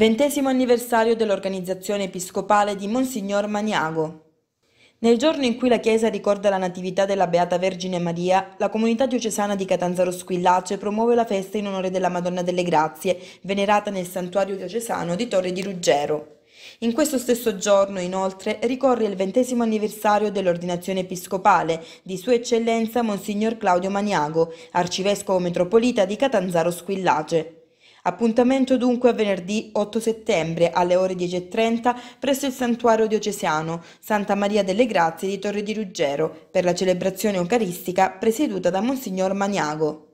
Ventesimo anniversario dell'organizzazione episcopale di Monsignor Maniago. Nel giorno in cui la Chiesa ricorda la Natività della Beata Vergine Maria, la comunità diocesana di Catanzaro Squillace promuove la festa in onore della Madonna delle Grazie, venerata nel santuario diocesano di Torre di Ruggero. In questo stesso giorno, inoltre, ricorre il ventesimo anniversario dell'ordinazione episcopale di Sua Eccellenza Monsignor Claudio Maniago, arcivescovo metropolita di Catanzaro Squillace. Appuntamento dunque a venerdì 8 settembre alle ore 10.30 presso il santuario Diocesiano Santa Maria delle Grazie di Torre di Ruggero per la celebrazione eucaristica presieduta da Monsignor Maniago.